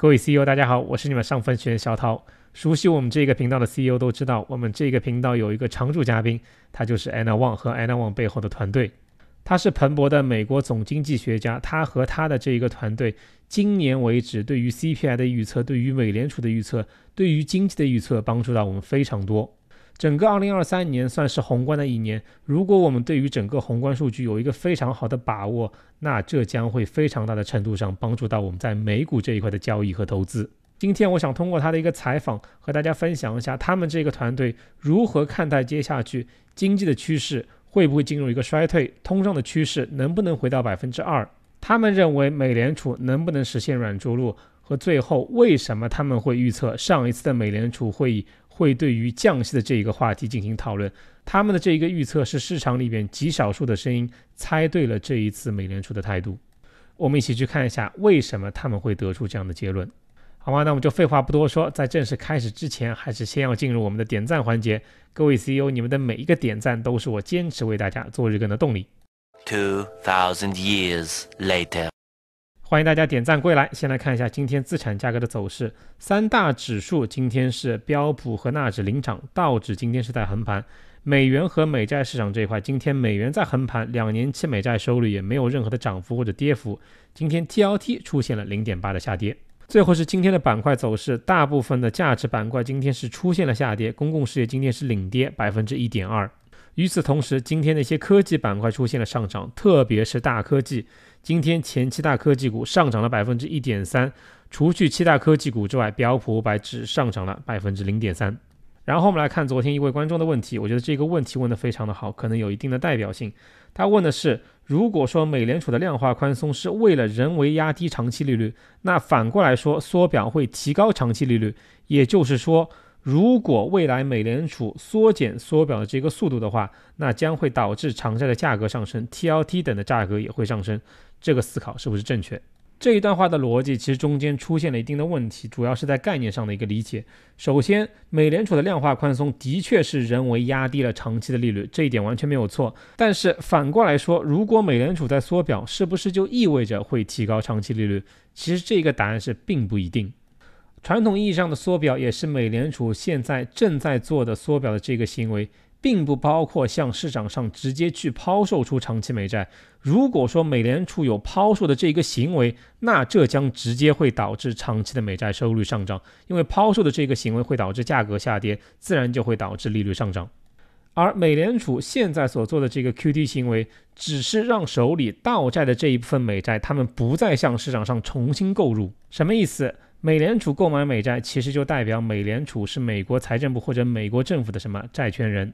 各位 CEO，大家好，我是你们上分学员小涛。熟悉我们这个频道的 CEO 都知道，我们这个频道有一个常驻嘉宾，他就是 Anna Wang 和 Anna Wang 背后的团队。他是彭博的美国总经济学家，他和他的这一个团队，今年为止对于 CPI 的预测、对于美联储的预测、对于经济的预测，帮助到我们非常多。整个二零二三年算是宏观的一年。如果我们对于整个宏观数据有一个非常好的把握，那这将会非常大的程度上帮助到我们在美股这一块的交易和投资。今天我想通过他的一个采访，和大家分享一下他们这个团队如何看待接下去经济的趋势，会不会进入一个衰退，通胀的趋势能不能回到百分之二？他们认为美联储能不能实现软着陆，和最后为什么他们会预测上一次的美联储会议？会对于降息的这一个话题进行讨论，他们的这一个预测是市场里边极少数的声音猜对了这一次美联储的态度，我们一起去看一下为什么他们会得出这样的结论，好吗？那我们就废话不多说，在正式开始之前，还是先要进入我们的点赞环节，各位 CEO，你们的每一个点赞都是我坚持为大家做日更的动力。Two thousand years later. 欢迎大家点赞归来。先来看一下今天资产价格的走势，三大指数今天是标普和纳指领涨，道指今天是在横盘。美元和美债市场这一块，今天美元在横盘，两年期美债收率也没有任何的涨幅或者跌幅。今天 TLT 出现了零点八的下跌。最后是今天的板块走势，大部分的价值板块今天是出现了下跌，公共事业今天是领跌百分之一点二。与此同时，今天那些科技板块出现了上涨，特别是大科技。今天前期大科技股上涨了百分之一点三，除去七大科技股之外，标普五百只上涨了百分之零点三。然后我们来看昨天一位观众的问题，我觉得这个问题问得非常的好，可能有一定的代表性。他问的是，如果说美联储的量化宽松是为了人为压低长期利率，那反过来说缩表会提高长期利率，也就是说。如果未来美联储缩减缩表的这个速度的话，那将会导致长债的价格上升，TLT 等的价格也会上升。这个思考是不是正确？这一段话的逻辑其实中间出现了一定的问题，主要是在概念上的一个理解。首先，美联储的量化宽松的确是人为压低了长期的利率，这一点完全没有错。但是反过来说，如果美联储在缩表，是不是就意味着会提高长期利率？其实这个答案是并不一定。传统意义上的缩表也是美联储现在正在做的缩表的这个行为，并不包括向市场上直接去抛售出长期美债。如果说美联储有抛售的这一个行为，那这将直接会导致长期的美债收益率上涨，因为抛售的这个行为会导致价格下跌，自然就会导致利率上涨。而美联储现在所做的这个 QT 行为，只是让手里倒债的这一部分美债，他们不再向市场上重新购入，什么意思？美联储购买美债，其实就代表美联储是美国财政部或者美国政府的什么债权人。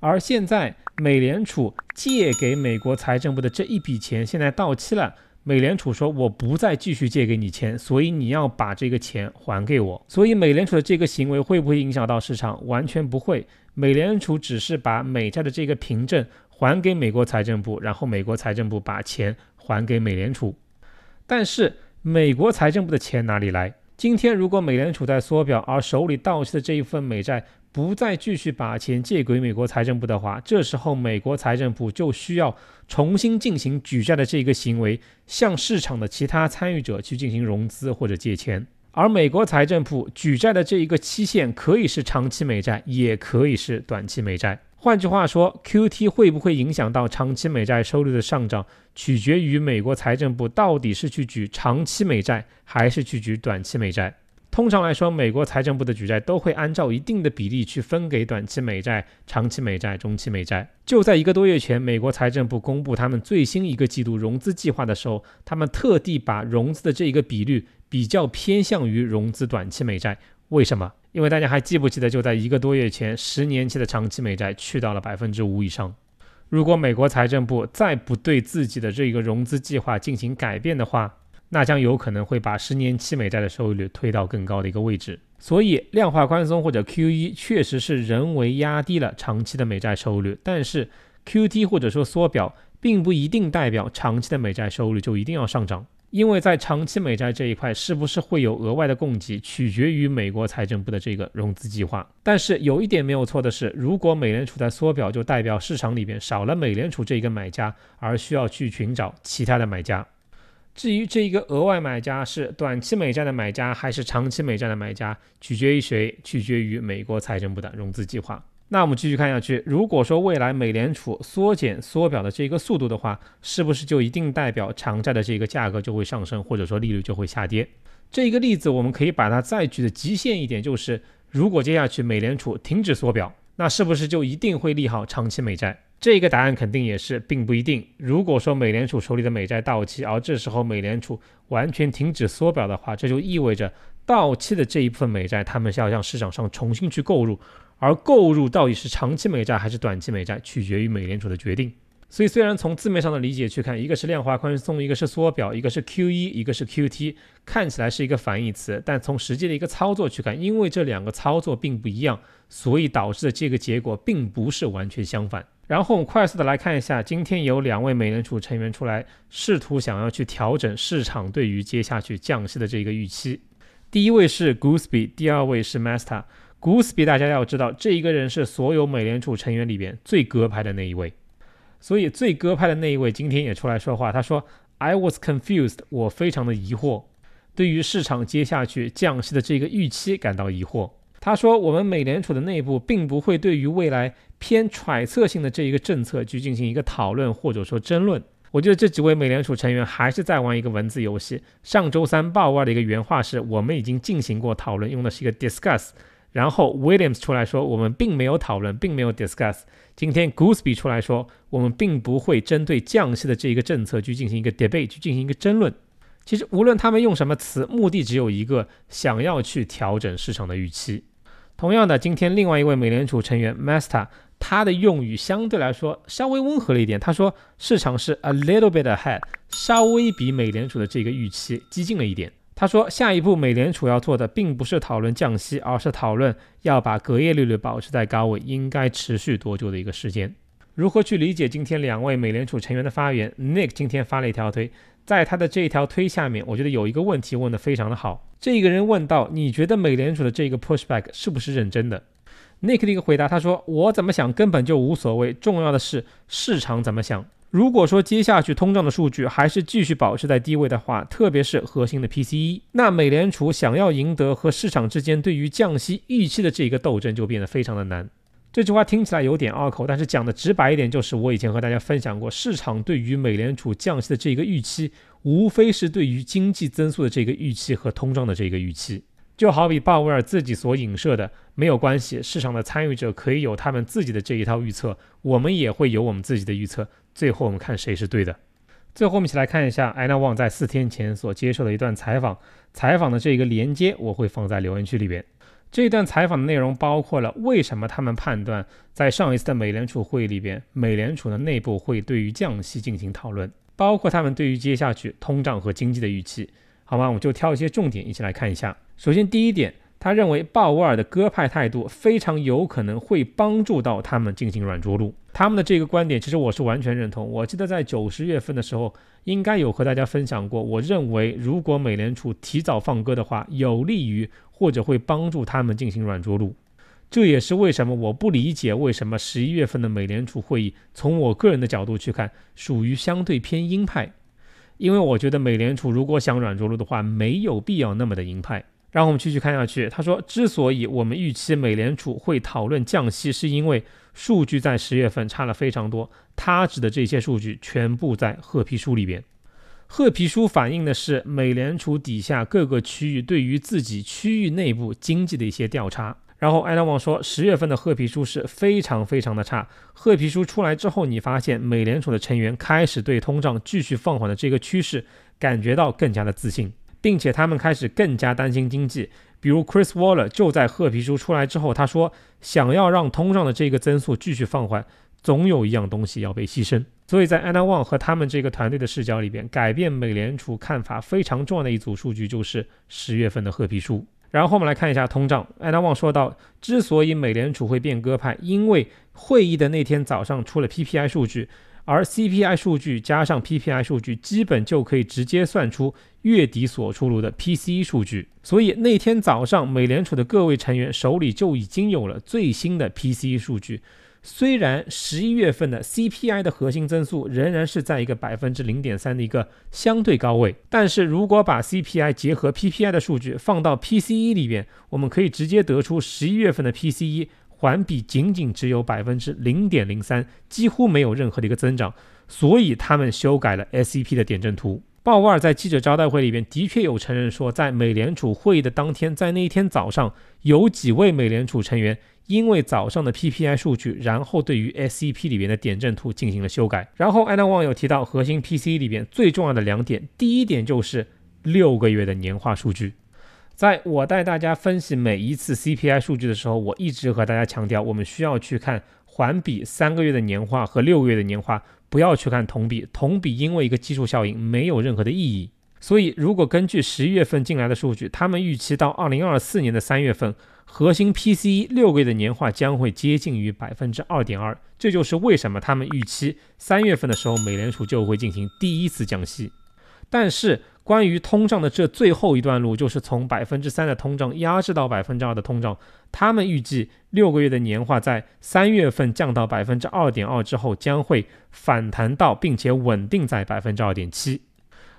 而现在，美联储借给美国财政部的这一笔钱现在到期了，美联储说我不再继续借给你钱，所以你要把这个钱还给我。所以，美联储的这个行为会不会影响到市场？完全不会。美联储只是把美债的这个凭证还给美国财政部，然后美国财政部把钱还给美联储。但是，美国财政部的钱哪里来？今天如果美联储在缩表，而手里到期的这一份美债不再继续把钱借给美国财政部的话，这时候美国财政部就需要重新进行举债的这一个行为，向市场的其他参与者去进行融资或者借钱。而美国财政部举债的这一个期限，可以是长期美债，也可以是短期美债。换句话说，Q T 会不会影响到长期美债收益率的上涨，取决于美国财政部到底是去举长期美债，还是去举短期美债。通常来说，美国财政部的举债都会按照一定的比例去分给短期美债、长期美债、中期美债。就在一个多月前，美国财政部公布他们最新一个季度融资计划的时候，他们特地把融资的这一个比率比较偏向于融资短期美债，为什么？因为大家还记不记得，就在一个多月前，十年期的长期美债去到了百分之五以上。如果美国财政部再不对自己的这个融资计划进行改变的话，那将有可能会把十年期美债的收益率推到更高的一个位置。所以，量化宽松或者 QE 确实是人为压低了长期的美债收益率，但是 QT 或者说缩表并不一定代表长期的美债收益率就一定要上涨。因为在长期美债这一块，是不是会有额外的供给，取决于美国财政部的这个融资计划。但是有一点没有错的是，如果美联储在缩表，就代表市场里边少了美联储这一个买家，而需要去寻找其他的买家。至于这一个额外买家是短期美债的买家还是长期美债的买家，取决于谁，取决于美国财政部的融资计划。那我们继续看下去，如果说未来美联储缩减缩表的这个速度的话，是不是就一定代表长债的这个价格就会上升，或者说利率就会下跌？这一个例子，我们可以把它再举的极限一点，就是如果接下去美联储停止缩表，那是不是就一定会利好长期美债？这个答案肯定也是并不一定。如果说美联储手里的美债到期，而这时候美联储完全停止缩表的话，这就意味着到期的这一部分美债，他们是要向市场上重新去购入。而购入到底是长期美债还是短期美债，取决于美联储的决定。所以，虽然从字面上的理解去看，一个是量化宽松，一个是缩表，一个是 Q 一，一个是 QT，看起来是一个反义词，但从实际的一个操作去看，因为这两个操作并不一样，所以导致的这个结果并不是完全相反。然后我们快速的来看一下，今天有两位美联储成员出来，试图想要去调整市场对于接下去降息的这个预期。第一位是 g o o s e b y 第二位是 m a s t e r g o o s b e 大家要知道，这一个人是所有美联储成员里边最鸽派的那一位。所以最鸽派的那一位今天也出来说话，他说：“I was confused，我非常的疑惑，对于市场接下去降息的这个预期感到疑惑。”他说：“我们美联储的内部并不会对于未来偏揣测性的这一个政策去进行一个讨论或者说争论。”我觉得这几位美联储成员还是在玩一个文字游戏。上周三鲍威尔的一个原话是：“我们已经进行过讨论，用的是一个 discuss。”然后 Williams 出来说，我们并没有讨论，并没有 discuss。今天 g o o s s b y 出来说，我们并不会针对降息的这一个政策去进行一个 debate，去进行一个争论。其实无论他们用什么词，目的只有一个，想要去调整市场的预期。同样的，今天另外一位美联储成员 m a s t e r 他的用语相对来说稍微温和了一点，他说市场是 a little bit ahead，稍微比美联储的这个预期激进了一点。他说，下一步美联储要做的并不是讨论降息，而是讨论要把隔夜利率保持在高位应该持续多久的一个时间。如何去理解今天两位美联储成员的发言？Nick 今天发了一条推，在他的这一条推下面，我觉得有一个问题问得非常的好。这个人问到：“你觉得美联储的这个 pushback 是不是认真的？” Nick 的一个回答，他说：“我怎么想根本就无所谓，重要的是市场怎么想。”如果说接下去通胀的数据还是继续保持在低位的话，特别是核心的 PCE，那美联储想要赢得和市场之间对于降息预期的这一个斗争就变得非常的难。这句话听起来有点拗口，但是讲的直白一点，就是我以前和大家分享过，市场对于美联储降息的这一个预期，无非是对于经济增速的这个预期和通胀的这个预期。就好比鲍威尔自己所影射的，没有关系，市场的参与者可以有他们自己的这一套预测，我们也会有我们自己的预测。最后我们看谁是对的。最后我们一起来看一下艾娜旺在四天前所接受的一段采访，采访的这个连接我会放在留言区里边。这段采访的内容包括了为什么他们判断在上一次的美联储会议里边，美联储的内部会对于降息进行讨论，包括他们对于接下去通胀和经济的预期，好吗？我们就挑一些重点一起来看一下。首先第一点，他认为鲍威尔的鸽派态度非常有可能会帮助到他们进行软着陆。他们的这个观点，其实我是完全认同。我记得在九十月份的时候，应该有和大家分享过。我认为，如果美联储提早放歌的话，有利于或者会帮助他们进行软着陆。这也是为什么我不理解为什么十一月份的美联储会议，从我个人的角度去看，属于相对偏鹰派。因为我觉得，美联储如果想软着陆的话，没有必要那么的鹰派。然后我们继续看下去，他说，之所以我们预期美联储会讨论降息，是因为数据在十月份差了非常多。他指的这些数据全部在褐皮书里边，褐皮书反映的是美联储底下各个区域对于自己区域内部经济的一些调查。然后艾达旺说，十月份的褐皮书是非常非常的差。褐皮书出来之后，你发现美联储的成员开始对通胀继续放缓的这个趋势感觉到更加的自信。并且他们开始更加担心经济，比如 Chris Waller 就在褐皮书出来之后，他说想要让通胀的这个增速继续放缓，总有一样东西要被牺牲。所以在 Anna Wang 和他们这个团队的视角里边，改变美联储看法非常重要的一组数据就是十月份的褐皮书。然后我们来看一下通胀，Anna Wang 说到，之所以美联储会变鸽派，因为会议的那天早上出了 PPI 数据。而 CPI 数据加上 PPI 数据，基本就可以直接算出月底所出炉的 PCE 数据。所以那天早上，美联储的各位成员手里就已经有了最新的 PCE 数据。虽然十一月份的 CPI 的核心增速仍然是在一个百分之零点三的一个相对高位，但是如果把 CPI 结合 PPI 的数据放到 PCE 里面，我们可以直接得出十一月份的 PCE。环比仅仅只有百分之零点零三，几乎没有任何的一个增长，所以他们修改了 S E P 的点阵图。鲍威尔在记者招待会里边的确有承认说，在美联储会议的当天，在那一天早上，有几位美联储成员因为早上的 P P I 数据，然后对于 S E P 里边的点阵图进行了修改。然后艾娜旺有提到核心 P C 里边最重要的两点，第一点就是六个月的年化数据。在我带大家分析每一次 CPI 数据的时候，我一直和大家强调，我们需要去看环比三个月的年化和六个月的年化，不要去看同比。同比因为一个基数效应，没有任何的意义。所以，如果根据十一月份进来的数据，他们预期到二零二四年的三月份，核心 PCE 六个月的年化将会接近于百分之二点二。这就是为什么他们预期三月份的时候，美联储就会进行第一次降息。但是关于通胀的这最后一段路，就是从百分之三的通胀压制到百分之二的通胀，他们预计六个月的年化在三月份降到百分之二点二之后，将会反弹到并且稳定在百分之二点七。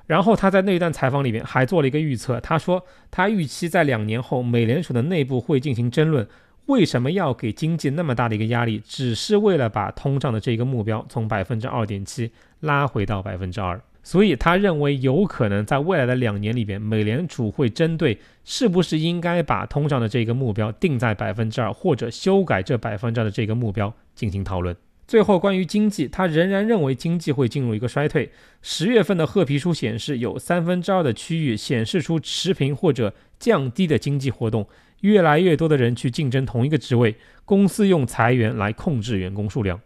然后他在那一段采访里面还做了一个预测，他说他预期在两年后，美联储的内部会进行争论，为什么要给经济那么大的一个压力，只是为了把通胀的这一个目标从百分之二点七拉回到百分之二。所以他认为有可能在未来的两年里边，美联储会针对是不是应该把通胀的这个目标定在百分之二，或者修改这百分之二的这个目标进行讨论。最后，关于经济，他仍然认为经济会进入一个衰退。十月份的褐皮书显示，有三分之二的区域显示出持平或者降低的经济活动。越来越多的人去竞争同一个职位，公司用裁员来控制员工数量。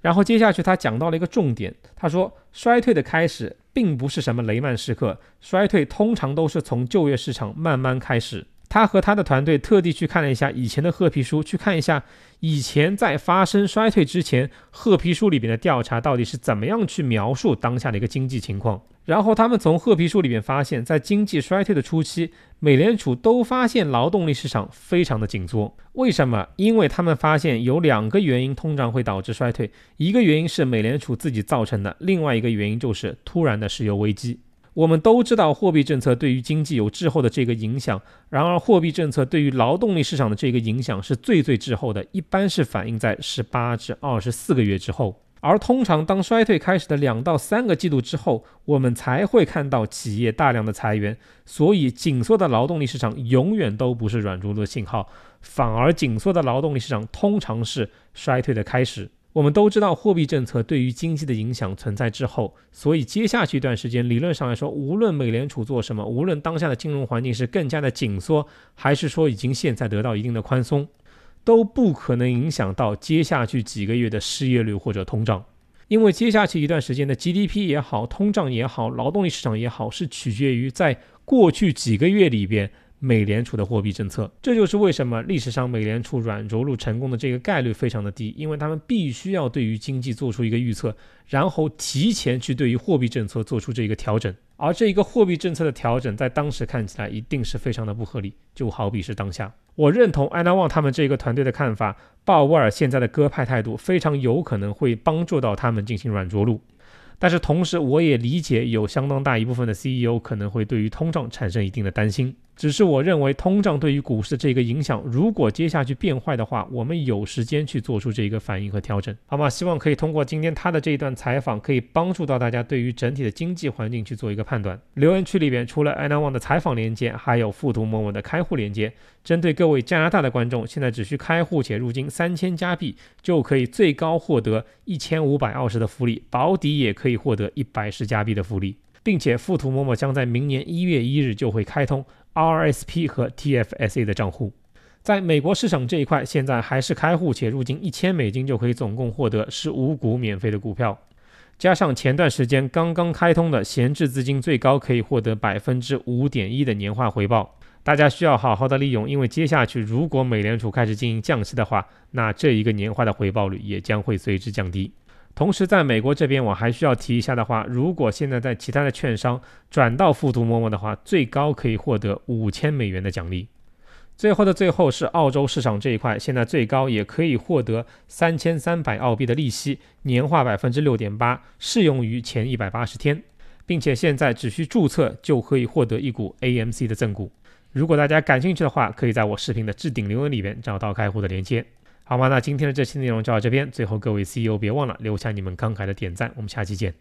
然后接下去，他讲到了一个重点，他说衰退的开始并不是什么雷曼时刻，衰退通常都是从就业市场慢慢开始。他和他的团队特地去看了一下以前的褐皮书，去看一下以前在发生衰退之前，褐皮书里边的调查到底是怎么样去描述当下的一个经济情况。然后他们从褐皮书里面发现，在经济衰退的初期，美联储都发现劳动力市场非常的紧缩。为什么？因为他们发现有两个原因通常会导致衰退，一个原因是美联储自己造成的，另外一个原因就是突然的石油危机。我们都知道货币政策对于经济有滞后的这个影响，然而货币政策对于劳动力市场的这个影响是最最滞后的，一般是反映在十八至二十四个月之后。而通常，当衰退开始的两到三个季度之后，我们才会看到企业大量的裁员。所以，紧缩的劳动力市场永远都不是软着陆的信号，反而紧缩的劳动力市场通常是衰退的开始。我们都知道，货币政策对于经济的影响存在滞后，所以接下去一段时间，理论上来说，无论美联储做什么，无论当下的金融环境是更加的紧缩，还是说已经现在得到一定的宽松。都不可能影响到接下去几个月的失业率或者通胀，因为接下去一段时间的 GDP 也好，通胀也好，劳动力市场也好，是取决于在过去几个月里边美联储的货币政策。这就是为什么历史上美联储软着陆成功的这个概率非常的低，因为他们必须要对于经济做出一个预测，然后提前去对于货币政策做出这个调整。而这一个货币政策的调整，在当时看起来一定是非常的不合理，就好比是当下，我认同安娜旺他们这个团队的看法，鲍威尔现在的鸽派态度非常有可能会帮助到他们进行软着陆，但是同时我也理解，有相当大一部分的 CEO 可能会对于通胀产生一定的担心。只是我认为，通胀对于股市的这个影响，如果接下去变坏的话，我们有时间去做出这一个反应和调整，好吗？希望可以通过今天他的这一段采访，可以帮助到大家对于整体的经济环境去做一个判断。留言区里边除了艾难忘的采访链接，还有富途某某的开户链接。针对各位加拿大的观众，现在只需开户且入金三千加币，就可以最高获得一千五百澳十的福利，保底也可以获得一百十加币的福利。并且富途某某将在明年一月一日就会开通 RSP 和 TFSA 的账户，在美国市场这一块，现在还是开户且入金一千美金就可以总共获得十五股免费的股票，加上前段时间刚刚开通的闲置资金，最高可以获得百分之五点一的年化回报，大家需要好好的利用，因为接下去如果美联储开始进行降息的话，那这一个年化的回报率也将会随之降低。同时，在美国这边，我还需要提一下的话，如果现在在其他的券商转到富途妈妈的话，最高可以获得五千美元的奖励。最后的最后是澳洲市场这一块，现在最高也可以获得三千三百澳币的利息，年化百分之六点八，适用于前一百八十天，并且现在只需注册就可以获得一股 AMC 的赠股。如果大家感兴趣的话，可以在我视频的置顶留言里边找到开户的链接。好吧，那今天的这期内容就到这边。最后，各位 CEO 别忘了留下你们慷慨的点赞，我们下期见。